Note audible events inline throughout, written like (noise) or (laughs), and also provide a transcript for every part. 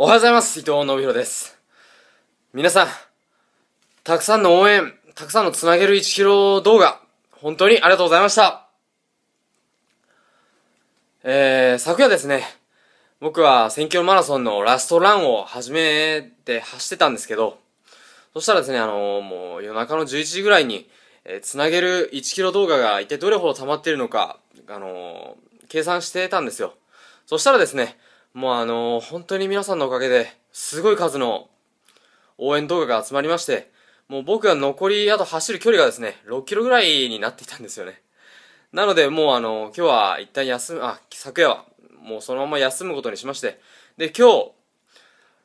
おはようございます。伊藤信弘です。皆さん、たくさんの応援、たくさんのつなげる1キロ動画、本当にありがとうございました。えー、昨夜ですね、僕は1000キロマラソンのラストランを始めて走ってたんですけど、そしたらですね、あのー、もう夜中の11時ぐらいに、えー、つなげる1キロ動画が一体どれほど溜まっているのか、あのー、計算してたんですよ。そしたらですね、もうあのー、本当に皆さんのおかげで、すごい数の応援動画が集まりまして、もう僕が残りあと走る距離がですね、6キロぐらいになっていたんですよね。なので、もうあの、今日は一旦休む、あ、昨夜は、もうそのまま休むことにしまして、で、今日、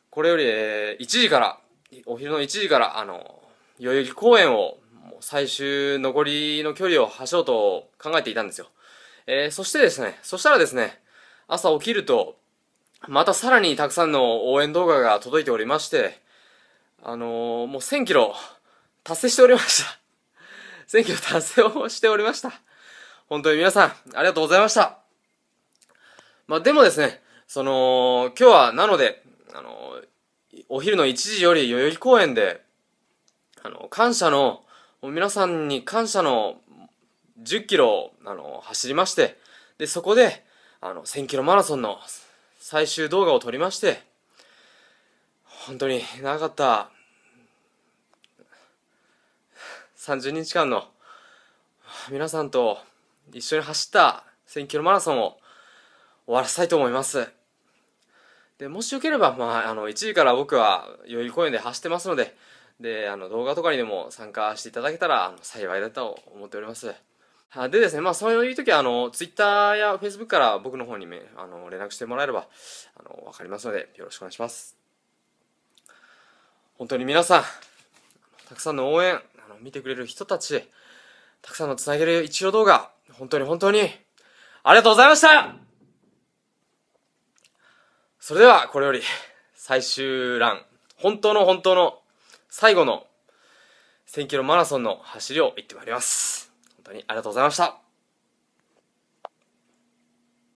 これより、えー、1時から、お昼の1時から、あの、代々木公園を、最終残りの距離を走ろうと考えていたんですよ。えー、そしてですね、そしたらですね、朝起きると、またさらにたくさんの応援動画が届いておりまして、あのー、もう1000キロ達成しておりました。1000 (laughs) キロ達成をしておりました。本当に皆さん、ありがとうございました。まあ、でもですね、その、今日は、なので、あのー、お昼の1時より代々木公園で、あのー、感謝の、皆さんに感謝の10キロを、あのー、走りまして、で、そこで、あの、1000キロマラソンの最終動画を撮りまして、本当に長かった、30日間の、皆さんと一緒に走った1000キロマラソンを終わらせたいと思います。で、もしよければ、まあ、あの、1時から僕は代々木公園で走ってますので、で、あの、動画とかにでも参加していただけたら、あの幸いだと思っております。はでですね、まあそういう時は、あの、ツイッターやフェイスブックから僕の方にめあの連絡してもらえれば、あの、わかりますので、よろしくお願いします。本当に皆さん、たくさんの応援、あの見てくれる人たち、たくさんのつなげる一応動画、本当に本当に、ありがとうございましたそれでは、これより、最終ラン、本当の本当の、最後の、1000キロマラソンの走りを行ってまいります。当にありがとうございました。